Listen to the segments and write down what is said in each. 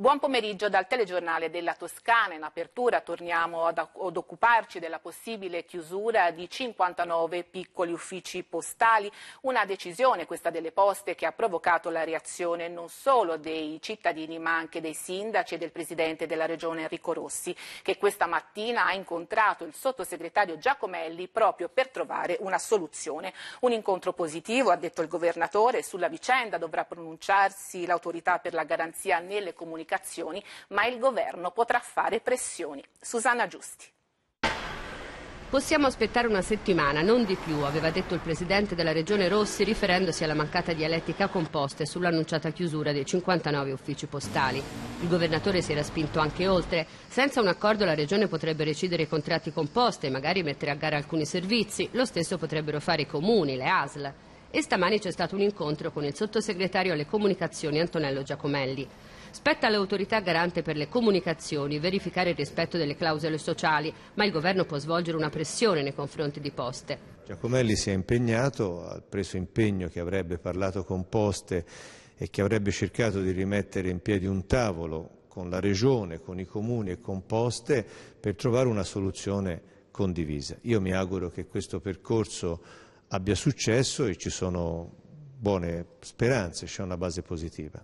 Buon pomeriggio dal telegiornale della Toscana. In apertura torniamo ad, ad, occuparci della possibile chiusura di 59 piccoli uffici postali, una decisione questa delle poste che ha provocato la reazione non solo dei cittadini ma anche dei sindaci e del presidente della regione Enrico Rossi che questa mattina ha incontrato il sottosegretario Giacomelli proprio per trovare una soluzione. Un incontro positivo, ha detto il governatore, sulla vicenda dovrà pronunciarsi l'autorità per la garanzia nelle comunicazioni indicazioni, ma il governo potrà fare pressioni. Susanna Giusti. Possiamo aspettare una settimana, non di più, aveva detto il presidente della Regione Rossi riferendosi alla mancata dialettica composta e sull'annunciata chiusura dei 59 uffici postali. Il governatore si era spinto anche oltre. Senza un accordo la Regione potrebbe recidere i contratti composta e magari mettere a gara alcuni servizi. Lo stesso potrebbero fare i comuni, le ASL e stamani c'è stato un incontro con il sottosegretario alle comunicazioni Antonello Giacomelli. Spetta all'autorità garante per le comunicazioni verificare il rispetto delle clausole sociali, ma il governo può svolgere una pressione nei confronti di Poste. Giacomelli si è impegnato, ha preso impegno che avrebbe parlato con Poste e che avrebbe cercato di rimettere in piedi un tavolo con la Regione, con i comuni e con Poste per trovare una soluzione condivisa. Io mi auguro che questo percorso abbia successo e ci sono buone speranze, c'è una base positiva.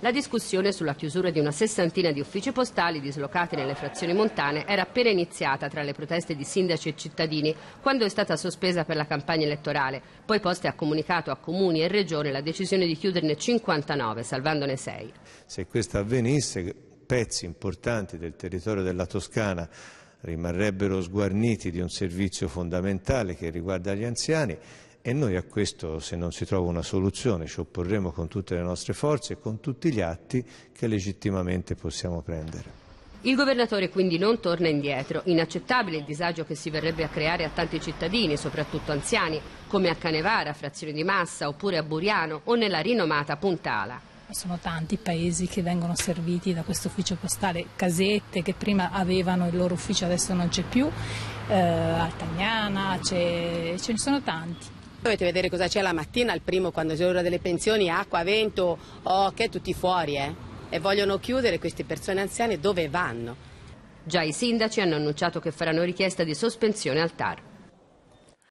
La discussione sulla chiusura di una sessantina di uffici postali dislocati nelle frazioni montane era appena iniziata tra le proteste di sindaci e cittadini quando è stata sospesa per la campagna elettorale. Poi Poste ha comunicato a comuni e regione la decisione di chiuderne 59, salvandone 6. Se questo avvenisse, pezzi importanti del territorio della Toscana rimarrebbero sguarniti di un servizio fondamentale che riguarda gli anziani e noi a questo, se non si trova una soluzione, ci opporremo con tutte le nostre forze e con tutti gli atti che legittimamente possiamo prendere. Il governatore quindi non torna indietro. Inaccettabile il disagio che si verrebbe a creare a tanti cittadini, soprattutto anziani, come a Canevara, Frazione di Massa, oppure a Buriano o nella rinomata Puntala. Sono tanti i paesi che vengono serviti da questo ufficio postale, casette che prima avevano il loro ufficio adesso non c'è più, eh, Altagnana, ce ne sono tanti. Dovete vedere cosa c'è la mattina, al primo quando c'è l'ora delle pensioni, acqua, vento, oh che tutti fuori eh. E vogliono chiudere queste persone anziane dove vanno? Già i sindaci hanno annunciato che faranno richiesta di sospensione al TAR.